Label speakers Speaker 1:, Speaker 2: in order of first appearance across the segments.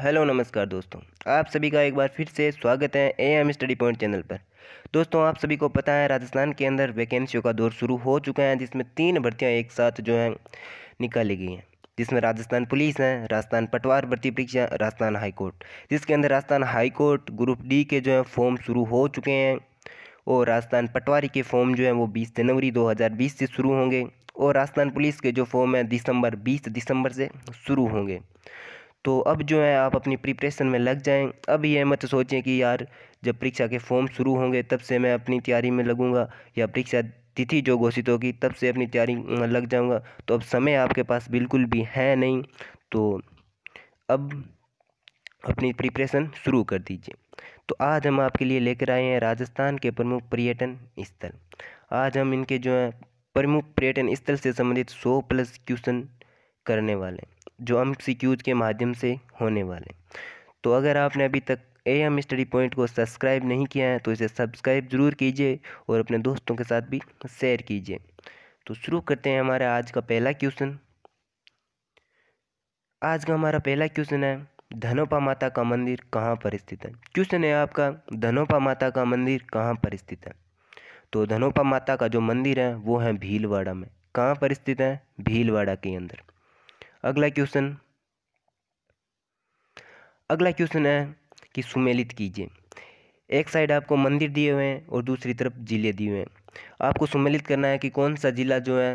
Speaker 1: hello नमस्कार दोस्तों आप सभी का एक बार फिर से स्वागत है A M study point channel पर दोस्तों आप सभी को पता है राजस्थान के अंदर वैकेंसियों का दौर शुरू हो चुका है जिसमें तीन भर्तियां एक साथ जो हैं निकाली गई हैं जिसमें राजस्थान पुलिस है राजस्थान पटवार भर्ती परीक्षा राजस्थान हाईकोर्ट जिसके अंदर राजस्थान हाईकोर्ट ग्रुप डी के जो हैं फॉर्म शुरू हो चुके हैं और राजस्थान पटवारी के फॉर्म जो हैं वो बीस जनवरी दो से शुरू होंगे और राजस्थान पुलिस के जो फॉर्म हैं दिसंबर बीस दिसंबर से शुरू होंगे तो अब जो है आप अपनी प्रिपरेशन में लग जाएं अब ये मत सोचें कि यार जब परीक्षा के फॉर्म शुरू होंगे तब से मैं अपनी तैयारी में लगूंगा या परीक्षा तिथि जो घोषित होगी तब से अपनी तैयारी लग जाऊंगा तो अब समय आपके पास बिल्कुल भी है नहीं तो अब अपनी प्रिपरेशन शुरू कर दीजिए तो आज हम आपके लिए लेकर आए हैं राजस्थान के प्रमुख पर्यटन स्थल आज हम इनके जो है प्रमुख पर्यटन स्थल से संबंधित सौ प्लस क्वेश्चन करने वाले हैं जो एम के माध्यम से होने वाले तो अगर आपने अभी तक ए एम स्टडी पॉइंट को सब्सक्राइब नहीं किया है तो इसे सब्सक्राइब ज़रूर कीजिए और अपने दोस्तों के साथ भी शेयर कीजिए तो शुरू करते हैं हमारा आज का पहला क्वेश्चन आज का हमारा पहला क्वेश्चन है धनोपा माता का मंदिर कहाँ पर स्थित है क्वेश्चन है आपका धनोपा माता का मंदिर कहाँ पर स्थित है तो धनोपा माता का जो मंदिर है वो है भीलवाड़ा में कहाँ पर स्थित है भीलवाड़ा के अंदर अगला क्वेश्चन अगला क्वेश्चन है कि सुमेलित कीजिए एक साइड आपको मंदिर दिए हुए हैं और दूसरी तरफ जिले दिए हुए हैं आपको सुमेलित करना है कि कौन सा जिला जो है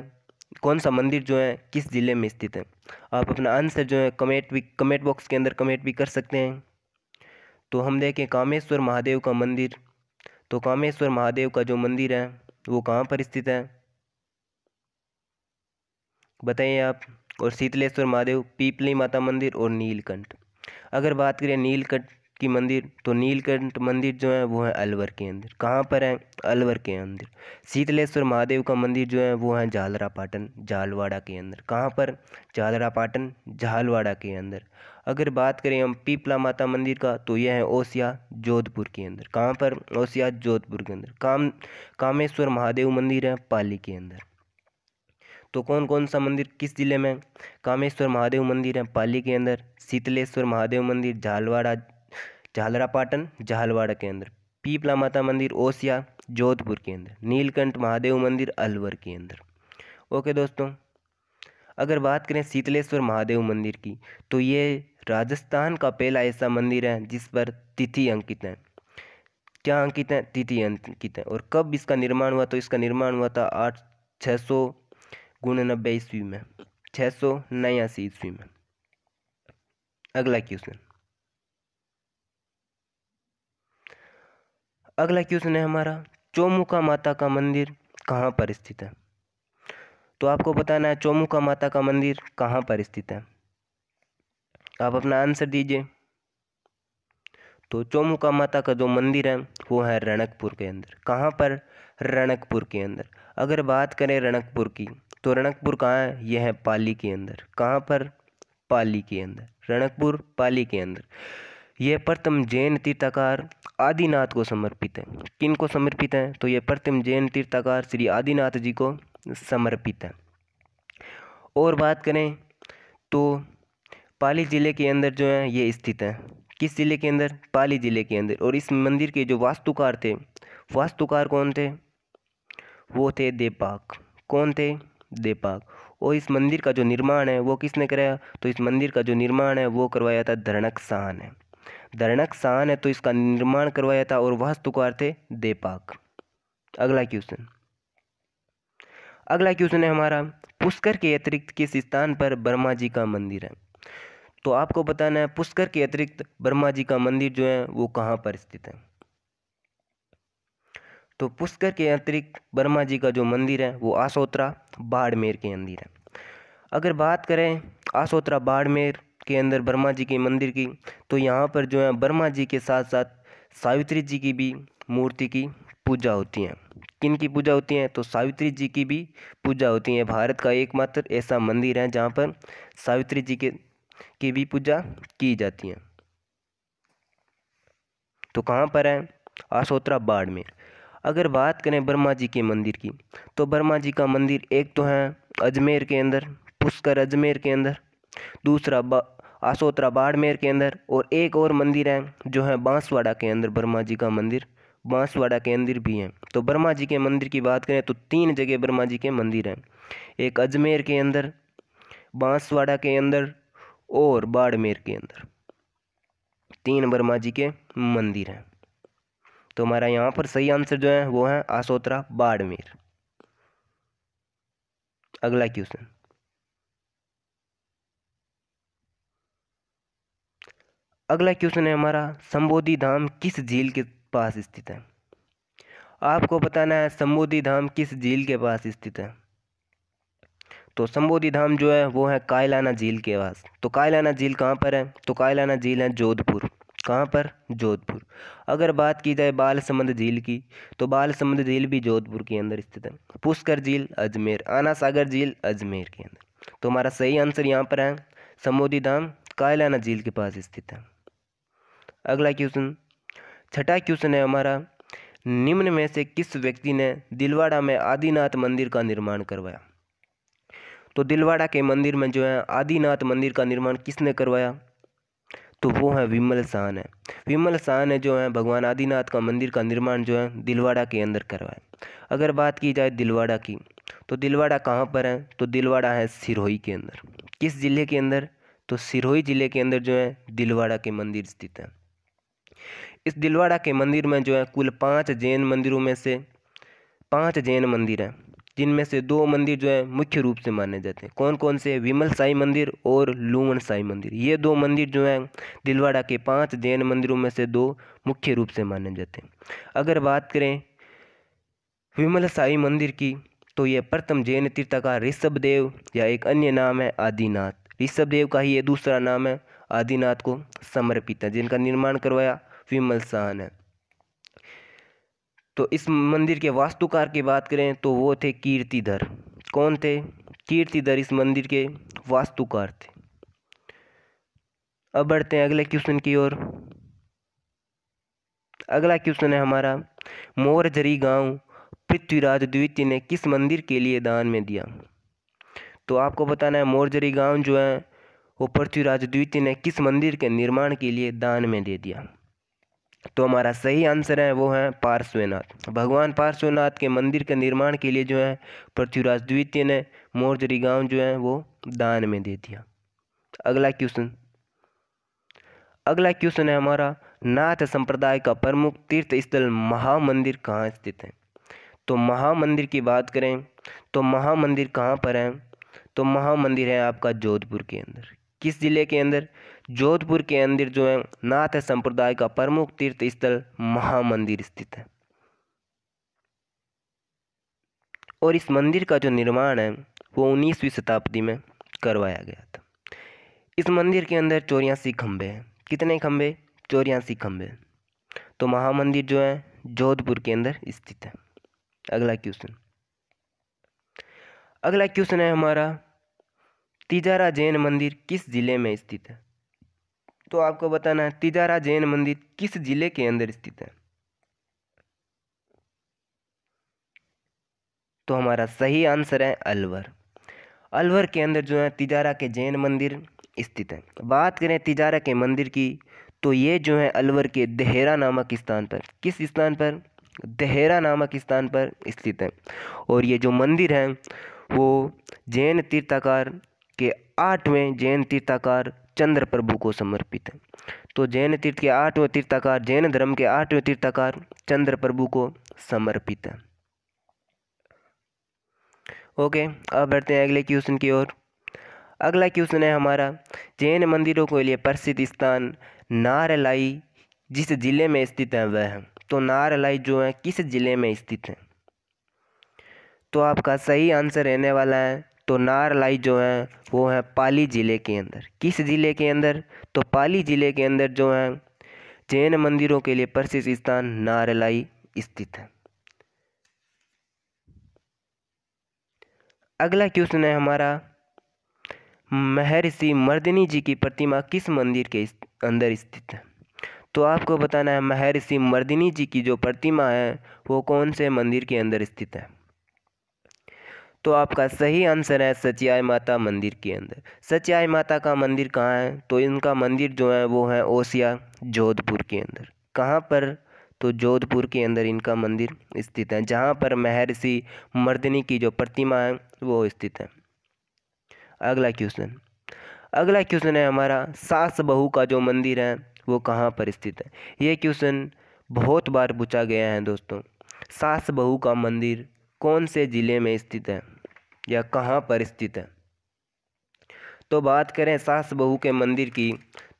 Speaker 1: कौन सा मंदिर जो है किस ज़िले में स्थित है आप अपना आंसर जो है कमेंट भी कमेंट बॉक्स के अंदर कमेंट भी कर सकते हैं तो हम देखें कामेश्वर महादेव का मंदिर तो कामेश्वर महादेव का जो मंदिर है वो कहाँ पर स्थित है बताइए आप और शीतलेश्वर महादेव पीपली माता मंदिर और नीलकंठ अगर बात करें नीलकंठ की मंदिर तो नीलकंठ मंदिर जो है वो है अलवर के अंदर कहाँ पर है अलवर के अंदर शीतलेश्वर महादेव का मंदिर जो है वो है झालरापाटन झालवाड़ा के अंदर कहाँ पर झालरापाटन झालवाड़ा के अंदर अगर बात करें हम पीपला माता मंदिर का तो यह है ओसिया जोधपुर के अंदर कहाँ पर ओसिया जोधपुर के अंदर काम कामेश्वर महादेव मंदिर है पाली के अंदर तो कौन कौन सा मंदिर किस ज़िले में कामेश्वर महादेव मंदिर है पाली के अंदर शीतलेश्वर महादेव मंदिर झालवाड़ा झालरापाटन झालवाड़ा के अंदर पीपला माता मंदिर ओसिया जोधपुर के अंदर नीलकंठ महादेव मंदिर अलवर के अंदर ओके दोस्तों अगर बात करें शीतलेश्वर महादेव मंदिर की तो ये राजस्थान का पहला ऐसा मंदिर है जिस पर तिथि अंकित है क्या अंकित है तिथि अंकित है और कब इसका निर्माण हुआ तो इसका निर्माण हुआ था आठ छः सौ गुण नब्बे ईस्वी में छः सौ नयासी ईस्वी में अगला क्वेश्चन अगला क्वेश्चन है हमारा चौमुखा माता का मंदिर कहाँ पर स्थित है तो आपको बताना है चौमुखा माता का मंदिर कहाँ पर स्थित है आप अपना आंसर दीजिए तो चौमुखा माता का जो मंदिर है वो है रणकपुर के अंदर कहाँ पर रणकपुर के अंदर अगर बात करें रणकपुर की तो रणकपुर कहाँ है यह है पाली के अंदर कहाँ पर पाली के अंदर रणकपुर पाली के अंदर यह प्रथम जैन तीर्थाकार आदिनाथ को समर्पित है किन को समर्पित है तो यह प्रथम जैन तीर्थकार श्री आदिनाथ जी को समर्पित है और बात करें तो पाली ज़िले के अंदर जो है ये स्थित है किस ज़िले के अंदर पाली ज़िले के अंदर और इस मंदिर के जो वास्तुकार थे वास्तुकार कौन थे वो थे देपाक कौन थे देपाक और इस मंदिर का जो निर्माण है वो किसने कराया तो इस मंदिर का जो निर्माण है वो करवाया था धरणक शाह है धरणक शाह है तो इसका निर्माण करवाया था और वास्तुकार थे देपाक अगला क्वेश्चन अगला क्वेश्चन है हमारा पुष्कर के अतिरिक्त किस स्थान पर ब्रह्मा जी का मंदिर है तो आपको बताना है पुष्कर के अतिरिक्त ब्रह्मा जी का मंदिर जो है वो कहाँ पर स्थित है तो पुष्कर के अतिरिक्त वर्मा जी का जो मंदिर है वो आसोत्रा बाड़मेर के अंदर है अगर बात करें आसोत्रा बाड़मेर के अंदर वर्मा जी के मंदिर की तो यहाँ पर जो है वर्मा जी के साथ साथ सावित्री जी की भी मूर्ति की पूजा होती है किन की पूजा होती है तो सावित्री जी की भी पूजा होती है भारत का एकमात्र ऐसा मंदिर है जहाँ पर सावित्री जी के की भी पूजा की जाती है तो कहाँ पर है आसोत्रा बाड़मेर अगर बात करें ब्रह्मा जी के मंदिर की तो ब्रह्मा जी का मंदिर एक तो है अजमेर के अंदर पुष्कर अजमेर के अंदर दूसरा आसोत्रा बाड़मेर के अंदर और एक और मंदिर है जो है बांसवाड़ा के अंदर ब्रह्मा जी का मंदिर बांसवाड़ा के अंदर भी हैं तो ब्रह्मा जी के मंदिर की बात करें तो तीन जगह ब्रह्मा जी के मंदिर हैं एक अजमेर के अंदर बांसवाड़ा के अंदर और बाड़मेर के अंदर तीन ब्रह्मा जी के मंदिर हैं तो हमारा यहाँ पर सही आंसर जो है वो है आसोत्रा बाड़मेर अगला क्वेश्चन अगला क्वेश्चन है हमारा संबोधि धाम किस झील के पास स्थित है आपको बताना है संबोधि धाम किस झील के पास स्थित है तो संबोधि धाम जो है वो है कायलाना झील के पास तो कायलाना झील कहाँ पर है तो कायलाना झील है जोधपुर कहाँ पर जोधपुर अगर बात की जाए बाल समंद झील की तो बाल समंद झील भी जोधपुर के अंदर स्थित है पुष्कर झील अजमेर आना सागर झील अजमेर के अंदर तो हमारा सही आंसर यहाँ पर है समोदी धाम कायलाना झील के पास स्थित है अगला क्वेश्चन छठा क्वेश्चन है हमारा निम्न में से किस व्यक्ति ने दिलवाड़ा में आदिनाथ मंदिर का निर्माण करवाया तो दिलवाड़ा के मंदिर में जो है आदिनाथ मंदिर का निर्माण किसने करवाया तो वो हैं विमल शान है विमल शान है जो है भगवान आदिनाथ का मंदिर का निर्माण जो है दिलवाड़ा के अंदर करवाए अगर बात की जाए दिलवाड़ा की तो दिलवाड़ा कहाँ पर है तो दिलवाड़ा है सिरोही के अंदर किस ज़िले के अंदर तो सिरोही ज़िले के अंदर जो है दिलवाड़ा के मंदिर स्थित है इस दिलवाड़ा के मंदिर में जो है कुल पाँच जैन मंदिरों में से पाँच जैन मंदिर हैं जिनमें से दो मंदिर जो है मुख्य रूप से माने जाते हैं कौन कौन से विमल साई मंदिर और लूवन साई मंदिर ये दो मंदिर जो हैं दिलवाड़ा के पांच जैन मंदिरों में से दो मुख्य रूप से माने जाते हैं अगर बात करें विमल साई मंदिर की तो ये प्रथम जैन तीर्थकार देव या एक अन्य नाम है आदिनाथ ऋषभ देव का ही ये दूसरा नाम है आदिनाथ को समर्पित है जिनका निर्माण करवाया विमल शाह ने तो इस मंदिर के वास्तुकार की बात करें तो वो थे कीर्तिधर कौन थे कीर्तिधर इस मंदिर के वास्तुकार थे अब बढ़ते हैं अगले क्वेश्चन की ओर अगला क्वेश्चन है हमारा मोरजरी गांव पृथ्वीराज द्वितीय ने किस मंदिर के लिए दान में दिया तो आपको बताना है मोरजरी गांव जो है वो पृथ्वीराज द्वितीय ने किस मंदिर के निर्माण के लिए दान में दे दिया तो हमारा सही आंसर है वो है पार्श्वनाथ भगवान पार्श्वनाथ के मंदिर के निर्माण के लिए जो है पृथ्वीराज द्वितीय ने मोरजरी गांव जो है वो दान में दे दिया अगला क्वेश्चन अगला क्वेश्चन है हमारा नाथ संप्रदाय का प्रमुख तीर्थ स्थल महामंदिर कहाँ स्थित है तो महामंदिर की बात करें तो महामंदिर कहाँ पर है तो महामंदिर है आपका जोधपुर के अंदर किस ज़िले के अंदर जोधपुर के अंदर जो है नाथ संप्रदाय का प्रमुख तीर्थ स्थल महामंदिर स्थित है और इस मंदिर का जो निर्माण है वो उन्नीसवीं शताब्दी में करवाया गया था इस मंदिर के अंदर चौरियासी खम्भे हैं कितने खम्भे चौरियासी खम्भे तो महामंदिर जो है जोधपुर के अंदर स्थित है अगला क्वेश्चन अगला क्वेश्चन है हमारा तिजारा जैन मंदिर किस जिले में स्थित है तो आपको बताना है तिजारा जैन मंदिर किस जिले के अंदर स्थित है तो हमारा सही आंसर है अलवर अलवर के अंदर जो है तिजारा के जैन मंदिर स्थित है बात करें तिजारा के मंदिर की तो ये जो है अलवर के देहरा नामक स्थान पर किस स्थान पर देहरा नामक स्थान पर स्थित है और ये जो मंदिर है वो जैन तीर्थाकार के आठवें जैन तीर्थाकार चंद्र प्रभु को समर्पित है तो जैन तीर्थ के आठवें तीर्थकार जैन धर्म के आठवें तीर्थाकार चंद्र प्रभु को समर्पित है ओके अब बढ़ते हैं अगले क्वेश्चन की ओर अगला क्वेश्चन है हमारा जैन मंदिरों के लिए प्रसिद्ध स्थान नारलाई जिस जिले में स्थित है वह है तो नारलाई जो है किस जिले में स्थित है तो आपका सही आंसर रहने वाला है तो नारलाई जो है वो हैं पाली ज़िले के अंदर किस ज़िले के अंदर तो पाली ज़िले के अंदर जो है जैन मंदिरों के लिए प्रसिद्ध स्थान नारलाई स्थित है अगला क्वेश्चन है हमारा महर्षि मर्दिनी जी की प्रतिमा किस मंदिर के अंदर स्थित है तो आपको बताना है महर्षि मर्दिनी जी की जो प्रतिमा है वो कौन से मंदिर के अंदर स्थित है तो आपका सही आंसर है सचियाई माता मंदिर के अंदर सचियाई माता का मंदिर कहाँ है तो इनका मंदिर जो है वो है ओसिया जोधपुर के अंदर कहाँ पर तो जोधपुर के अंदर इनका मंदिर स्थित है जहाँ पर महर्षि मर्दनी की जो प्रतिमा है वो स्थित है अगला क्वेश्चन अगला क्वेश्चन है हमारा सास बहू का जो मंदिर है वो कहाँ पर स्थित है ये क्वेश्चन बहुत बार पूछा गया है दोस्तों सास बहू का मंदिर कौन से ज़िले में स्थित है या कहाँ पर स्थित है तो बात करें सास बहू के मंदिर की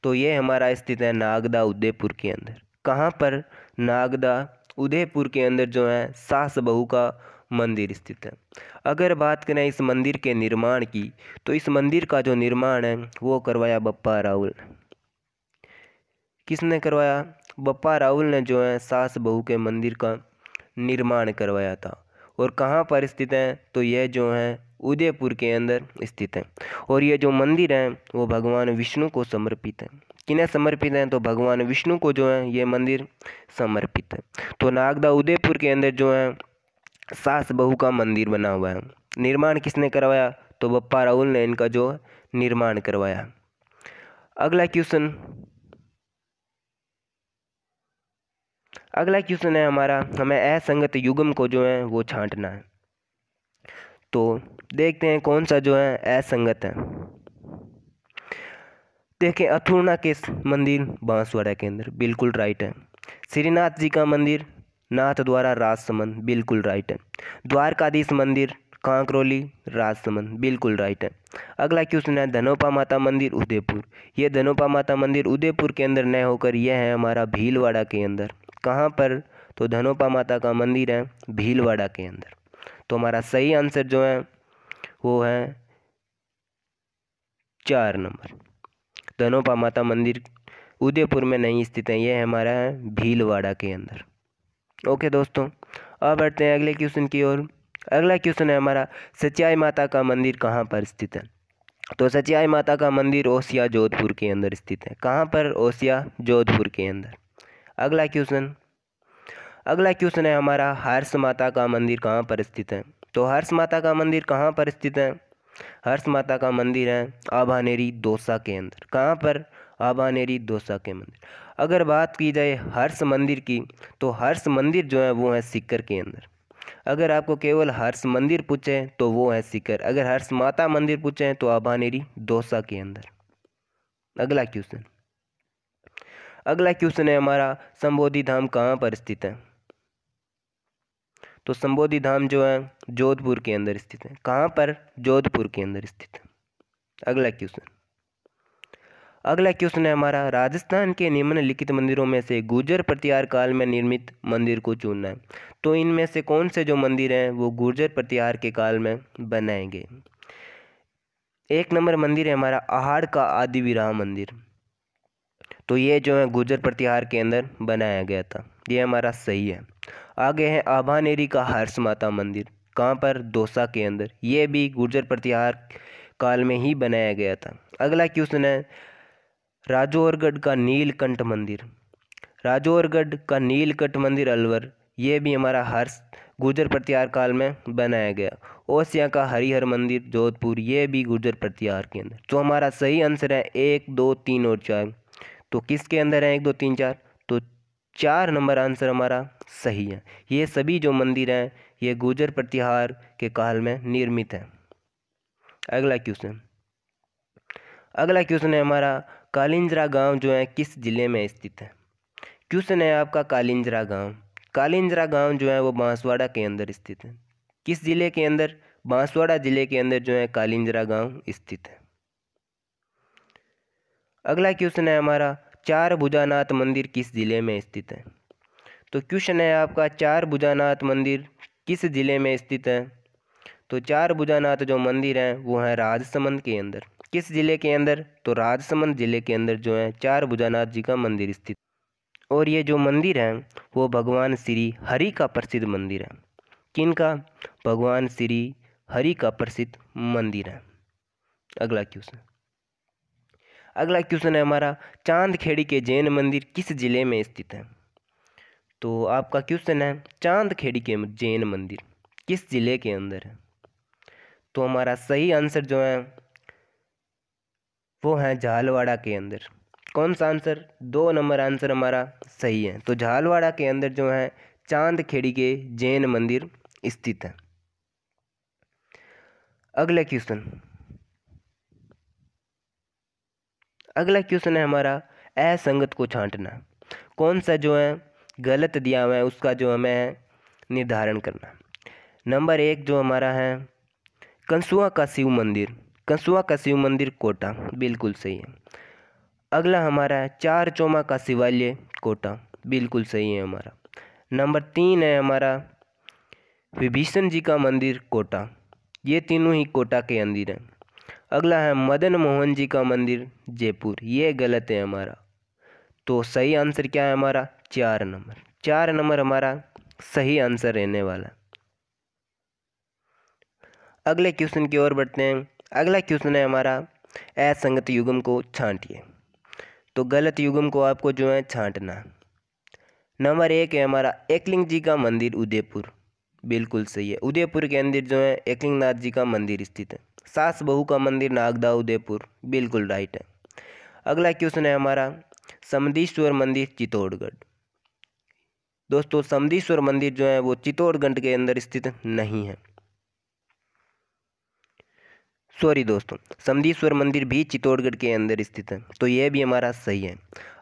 Speaker 1: तो ये हमारा स्थित है नागदा उदयपुर के अंदर कहाँ पर नागदा उदयपुर के अंदर जो है सास बहू का मंदिर स्थित है अगर बात करें इस मंदिर के निर्माण की तो इस मंदिर का जो निर्माण है वो करवाया बप्पा राहुल किसने करवाया बप्पा राहुल ने जो है सास बहू के मंदिर का निर्माण करवाया था और कहाँ पर स्थित हैं तो यह जो हैं उदयपुर के अंदर स्थित हैं और ये जो मंदिर हैं वो भगवान विष्णु को समर्पित हैं किन्हें समर्पित हैं तो भगवान विष्णु को जो है ये मंदिर समर्पित है तो नागदा उदयपुर के अंदर जो है सास बहू का मंदिर बना हुआ है निर्माण किसने करवाया तो बप्पा राहुल ने इनका जो निर्माण करवाया अगला क्वेश्चन अगला क्वेश्चन है हमारा हमें असंगत युगम को जो है वो छांटना है तो देखते हैं कौन सा जो है असंगत है देखें अथुर्णा के मंदिर बांसवाड़ा के अंदर बिल्कुल राइट है श्रीनाथ जी का मंदिर नाथ द्वारा राजसमंद बिल्कुल राइट है द्वारकाधीश मंदिर कांकरोली राजसमंद बिल्कुल राइट है अगला क्वेश्चन है धनोपा माता मंदिर उदयपुर ये धनोपा माता मंदिर उदयपुर के अंदर न होकर यह है हमारा भीलवाड़ा के अंदर कहाँ पर तो धनोपा माता का मंदिर है भीलवाड़ा के अंदर तो हमारा सही आंसर जो है वो है चार नंबर धनोपा माता मंदिर उदयपुर में नहीं स्थित है यह हमारा है भीलवाड़ा के अंदर ओके दोस्तों अब बढ़ते हैं अगले क्वेश्चन की ओर अगला क्वेश्चन है हमारा सच्चाई माता का मंदिर कहाँ पर स्थित है तो सच्चाई माता का मंदिर ओसिया जोधपुर के अंदर स्थित है कहाँ पर ओसिया जोधपुर के अंदर अगला क्वेश्चन अगला क्वेश्चन है हमारा हर्ष माता का मंदिर कहाँ पर स्थित है तो हर्ष माता का मंदिर कहाँ पर स्थित है हर्ष माता का मंदिर है आभानेरी दोसा के अंदर कहाँ पर आभानेरी दोसा के मंदिर अगर बात की जाए हर्ष मंदिर की तो हर्ष मंदिर जो है वो है सिक्कर के अंदर अगर आपको केवल हर्ष मंदिर पूछें तो वो है सिक्कर अगर हर्ष माता मंदिर पूछें तो आबानेरी दोसा के अंदर अगला क्वेश्चन अगला क्वेश्चन है हमारा संबोधि धाम कहाँ पर स्थित है तो संबोधि धाम जो है जोधपुर के अंदर स्थित है कहाँ पर जोधपुर के अंदर स्थित है अगला क्वेश्चन अगला क्वेश्चन है हमारा राजस्थान के निम्नलिखित मंदिरों में से गुर्जर प्रतिहार काल में निर्मित मंदिर को चुनना है तो इनमें से कौन से जो मंदिर हैं वो गुर्जर प्रतिहार के काल में बनाएंगे एक नंबर मंदिर है हमारा आहाड़ का आदि विराम मंदिर तो ये जो है गुजर प्रतिहार के अंदर बनाया गया था ये हमारा सही है आगे है आभानेरी का हर्ष माता मंदिर कहाँ पर दोसा के अंदर ये भी गुर्जर प्रतिहार काल में ही बनाया गया था अगला क्वेश्चन है राजौरगढ़ का नीलकंठ मंदिर राजौरगढ़ का नीलकंठ मंदिर अलवर ये भी हमारा हर्ष गुर्जर प्रतिहार काल में बनाया गया ओसिया का हरिहर मंदिर जोधपुर ये भी गुर्जर प्रतिहार के अंदर तो हमारा सही आंसर है एक दो तीन और चार तो किसके अंदर हैं एक दो तीन चार तो चार नंबर आंसर हमारा सही है ये सभी जो मंदिर हैं ये गुजर प्रतिहार के काल में निर्मित हैं अगला क्वेश्चन अगला क्वेश्चन है हमारा कालिंजरा गांव जो है किस ज़िले में स्थित है क्वेश्चन है आपका कालिंजरा गांव कालिंजरा गांव जो है वो बांसवाड़ा के अंदर स्थित है किस ज़िले के अंदर बांसवाड़ा ज़िले के अंदर जो है कालिंजरा गांव स्थित है अगला क्वेश्चन है हमारा चार भुजानाथ मंदिर किस ज़िले में स्थित है तो क्वेश्चन है आपका चार भुजानाथ मंदिर किस ज़िले में स्थित है तो चार भुजानाथ जो मंदिर हैं वो हैं राजसमंद के अंदर किस ज़िले के अंदर तो राजसमंद ज़िले के अंदर जो है चार भुजानाथ जी का मंदिर स्थित और ये जो मंदिर है वो भगवान श्री हरि का प्रसिद्ध मंदिर है किन का भगवान श्री हरि का प्रसिद्ध मंदिर है अगला क्वेश्चन अगला क्वेश्चन है हमारा चांद खेड़ी के जैन मंदिर किस ज़िले में स्थित है तो आपका क्वेश्चन है चांद खेड़ी के जैन मंदिर किस ज़िले के अंदर है तो हमारा सही आंसर जो है वो है झालवाड़ा के अंदर कौन सा आंसर दो नंबर आंसर हमारा सही है तो झालवाड़ा के अंदर जो है चांद खेड़ी के जैन मंदिर स्थित है अगला क्वेश्चन अगला क्वेश्चन है हमारा असंगत को छांटना कौन सा जो है गलत दिया हुआ है उसका जो हमें निर्धारण करना नंबर एक जो हमारा है कंसुआ का शिव मंदिर कंसुआ का शिव मंदिर कोटा बिल्कुल सही है अगला हमारा है चार चोमा का शिवालय कोटा बिल्कुल सही है हमारा नंबर तीन है हमारा विभीषण जी का मंदिर कोटा ये तीनों ही कोटा के अंदर हैं अगला है मदन मोहन जी का मंदिर जयपुर ये गलत है हमारा तो सही आंसर क्या है हमारा चार नंबर चार नंबर हमारा सही आंसर रहने वाला अगले क्वेश्चन की ओर बढ़ते हैं अगला क्वेश्चन है हमारा असंगत युगम को छांटिए तो गलत युगम को आपको जो है छांटना नंबर एक है हमारा एकलिंग जी का मंदिर उदयपुर बिल्कुल सही है उदयपुर के अंदर जो है एकलिंगनाथ जी का मंदिर स्थित है सास बहू का मंदिर नागदा उदयपुर बिल्कुल राइट है अगला क्वेश्चन है हमारा समदीश्वर मंदिर चित्तौड़गढ़ दोस्तों समदीश्वर मंदिर जो है वो चित्तौड़गढ़ के अंदर स्थित नहीं है सॉरी दोस्तों समदीश्वर मंदिर भी चित्तौड़गढ़ के अंदर स्थित है तो यह भी हमारा सही है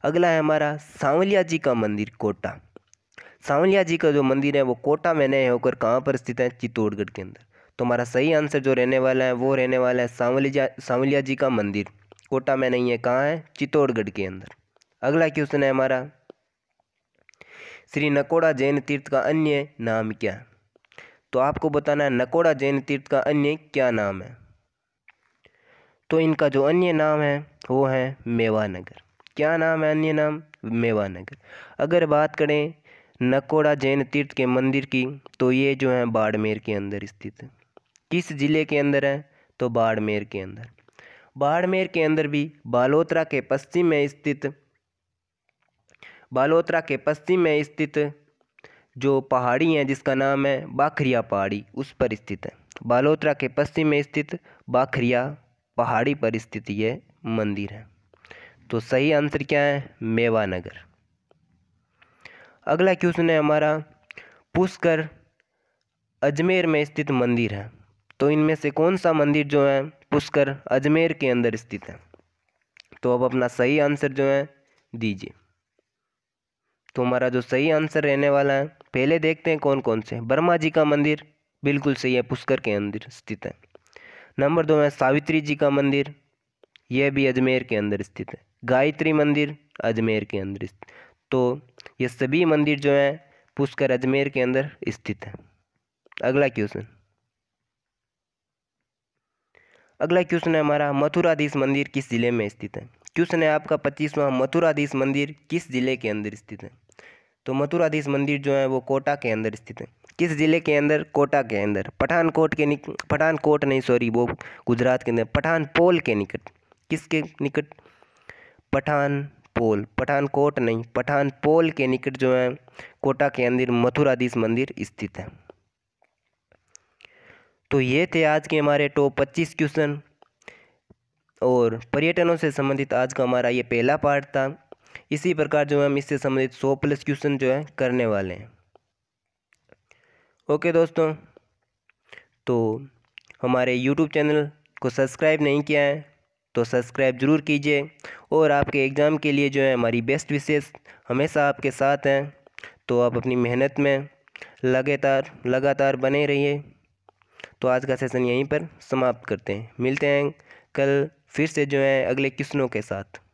Speaker 1: अगला है हमारा सांवलिया जी का मंदिर कोटा सांवलिया जी का जो मंदिर है वो कोटा में नए होकर कहाँ पर स्थित है चित्तौड़गढ़ के अंदर तो हमारा सही आंसर जो रहने वाला है वो रहने वाला है सांवलिया सांवलिया जी का मंदिर कोटा में नहीं है कहाँ है चित्तौड़गढ़ के अंदर अगला क्वेश्चन है हमारा श्री नकोड़ा जैन तीर्थ का अन्य नाम क्या है तो आपको बताना है नकोड़ा जैन तीर्थ का अन्य क्या नाम है तो इनका जो अन्य नाम है वो है मेवानगर क्या नाम है अन्य नाम मेवानगर अगर बात करें नकोड़ा जैन तीर्थ के मंदिर की तो ये जो है बाड़मेर के अंदर स्थित है किस ज़िले के अंदर है तो बाड़मेर के अंदर बाड़मेर के अंदर भी बालोतरा के पश्चिम में स्थित बालोतरा के पश्चिम में स्थित जो पहाड़ी है जिसका नाम है बाखरिया पहाड़ी उस पर स्थित है बालोतरा के पश्चिम में स्थित बाखरिया पहाड़ी पर स्थित ये मंदिर है तो सही आंसर क्या है मेवा नगर अगला क्वेश्चन है हमारा पुष्कर अजमेर में स्थित मंदिर है तो इनमें से कौन सा मंदिर जो है पुष्कर अजमेर के अंदर स्थित है तो अब अपना सही आंसर जो है दीजिए तो हमारा जो सही आंसर रहने वाला है पहले देखते हैं कौन कौन से ब्रह्मा जी का मंदिर बिल्कुल सही है पुष्कर के अंदर स्थित है नंबर दो है सावित्री जी का मंदिर यह भी अजमेर के अंदर स्थित है गायत्री मंदिर अजमेर के अंदर स्थित तो ये सभी मंदिर जो हैं पुष्कर अजमेर के अंदर स्थित है अगला क्वेश्चन अगला क्वेश्चन है हमारा मथुराधीश मंदिर किस जिले में स्थित है क्वेश्चन है आपका पच्चीसवां मथुराधीश मंदिर किस जिले के अंदर स्थित है तो मथुराधीश मंदिर जो है वो कोटा के अंदर स्थित है किस ज़िले के अंदर कोटा के अंदर पठानकोट के निक पठानकोट नहीं सॉरी वो गुजरात के अंदर पठान पोल के निकट किसके निकट पठान पोल पठानकोट नहीं पठान पोल के निकट जो है कोटा के अंदर मथुराधीश मंदिर स्थित है तो ये थे आज के हमारे टॉप पच्चीस क्वेश्चन और पर्यटनों से संबंधित आज का हमारा ये पहला पार्ट था इसी प्रकार जो है हम इससे संबंधित सौ प्लस क्वेश्चन जो है करने वाले हैं ओके दोस्तों तो हमारे यूट्यूब चैनल को सब्सक्राइब नहीं किया है तो सब्सक्राइब ज़रूर कीजिए और आपके एग्ज़ाम के लिए जो है हमारी बेस्ट विशेष हमेशा आपके साथ हैं तो आप अपनी मेहनत में लगातार लगातार बने रहिए तो आज का सेशन यहीं पर समाप्त करते हैं मिलते हैं कल फिर से जो है अगले किस्नों के साथ